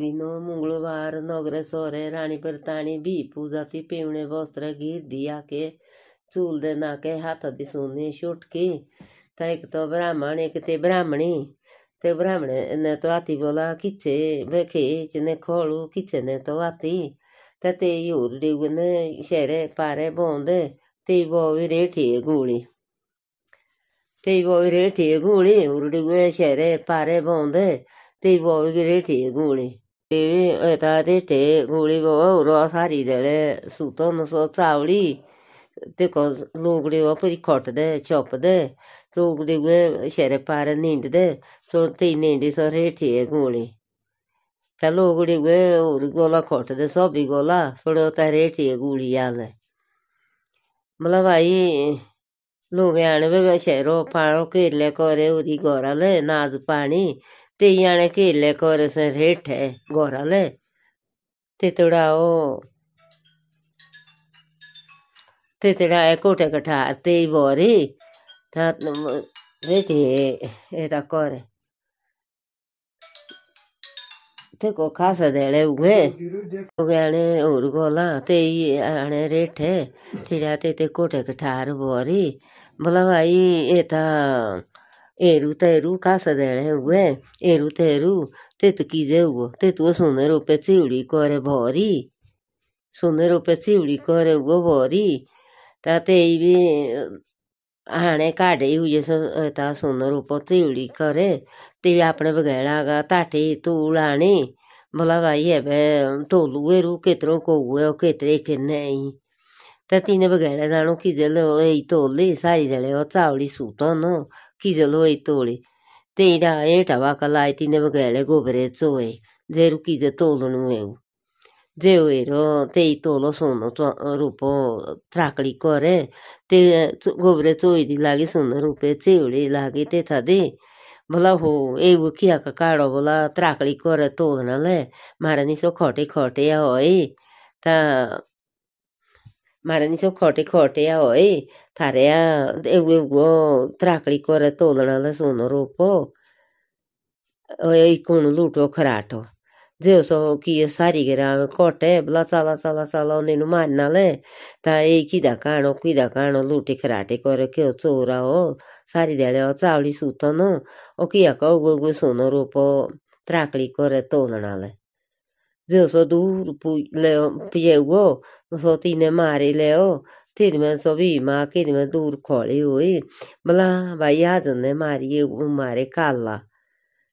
विनो मंगलवार नोगरे सोरे रानी परतानी भी पूजा थी पीवणे वस्त्र की दिया के चूल दे ना के हाथ दी सुनी छुटकी था एक तो ब्राह्मण एक ते ब्राह्मणी ते ब्राह्मण ने तो आती बोला किचे वे खींच ने खोलू किचे ने तो आती ते ते यूर डिगन शेरे पारे बोंदे ते वो रेठी गुणी ते वो रेठी गूड़ी उर्डी गुए शेरे पारे बोंदे ते वो रेठी गुणी Teve, eta dete, gure boa uroa sari dele, suto noso tsauli, teko lugri o pericote de, chope de, lugri gue shere para nindi de, so ti nindi so reti e guli. Ta lugri gue uri gola corte de, so bi gola, so le ota reti e guli yale. Mala vai, lugri ane vega shero paro kirle ते आने केले कोरसे रेठे घोराले तितड़ा ओ तितड़ा ए कोठे कठार ते बोरी था रेठी एता कोरे ते को खास देले उगे उगाने और गोला ते आने रेठे तिड़ा ते ते कोठे कठार बोरी भला भाई एता एरू तेरू ಏರು ತೇರು ಕಾಸದೆಳೆ ಹೂವೆ ಏರು ತೇರು ತೆತ್ಕಿದೆವು ತೆತ್ತುವ ಸುನೆ ರೂಪೆ ಚಿವಳಿ ಕೊರೆ ಭರಿ ಸುನೆ ರೂಪೆ ಚಿವಳಿ ಕೊರೆ ಉಗೋ ಭರಿ ತಾತೇಯಿ ಬಿ हाणे काढे हुजे ता सोनं रूप तिवडी करे ते अपने बघायला गा ताटे तूळ हाणे भला भाई है बे तोलू एरू केतिरो कोगुयो केतिरे के नई तातिनं बघायला जाणू किजल वय तोरली सारी जाले हो चावली सुतो नो किजल वय तोळी तेडा एठा वाका लाय तिनं बघायला गोबरे चोय जेरू किज तोलून जे जेवयरो तेई तोलो सोनो रूपो त्राकडी करे ते गोबरे चोयदी लागी सोनो रुपे चेवळी लागी तेथा दे बोला हो एव खियाका काढो बोला त्राकडी करे तोलनाले मारा निसो खोटे खोटे होए ता मारनिसो खोटे खोटे आ ओए थारे आ एउ एउ गो त्राकली कर तोलना ला सुनो ओए कोण लुटो खराटो जे सो की सारी गरा कोटे बला साला साला साला ने नु मान ना ले ता ए की दा काणो की काणो लूटे खराटे कर के चोरा हो सारी देले ओ चावली सुतनो ओ की आ को गो गो सुनो रूपो त्राकली कर तोलना Zio so duro pu leo piego, no so tine mare leo, tine men so vi ma che di men duro cole oi, ma la va yazan ne mare io mare calla.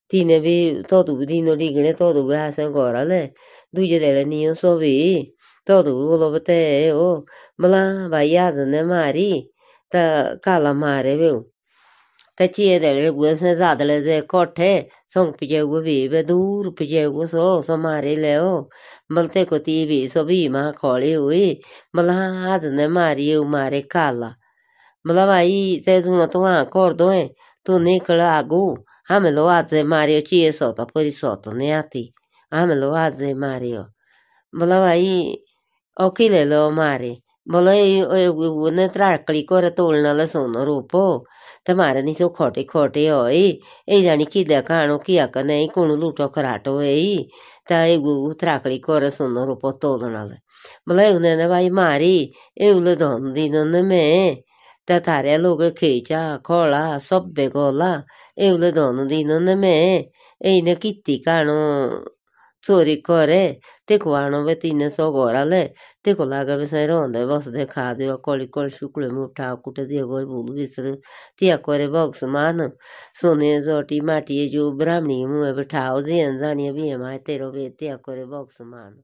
Tine vi todo dino ligene todo ve hasan gora le, duje dele ni un so vi, todo lo vete o, ma la va yazan ne mare, ta calla mare veo. Tachie del webse zadele de cote, song pichegu vive dur pichegu so somari leo. Malte cu tivi so vima coli ui, mala azne mari umare cala. Mala vai te duna tu acordo e, tu nicla agu, amelo aze Mario cie sota puri soto neati. Amelo aze Mario. Mala vai ochilele o mari. ભલે ને ત્રાકડી કરે તોલનાલા સોનો રૂપો તમારાની શું ખોટી ખોટી હોય એ જાણી કીધા કાણો કિયા કે નહીં કુણું લૂંટો ખરાટો એ તા એવું ત્રાકડી કરે સોનો રૂપો તોલનાલે ભલે એવું ને ભાઈ મારી એવું ધોન દીનો ને મેં તા તારે લોકો ખેંચા ખોળા સભ્ય ગોલા એવું ધોન દીનો ને મેં એને કીધી કાણો चोरी करे तेको आणो बे तिने सगोराले तेको लागे बे साई रहँदै बस्दै खादियो कळी कळी सुक्ळे मुठा कुटे देगोय भूल बिसर तिया करे बक्स मान सोने जटी माटी जो ब्राह्मणी मुए बे ठाव जेन जानिए बिहे माए तेरो बे तिया करे बक्स मान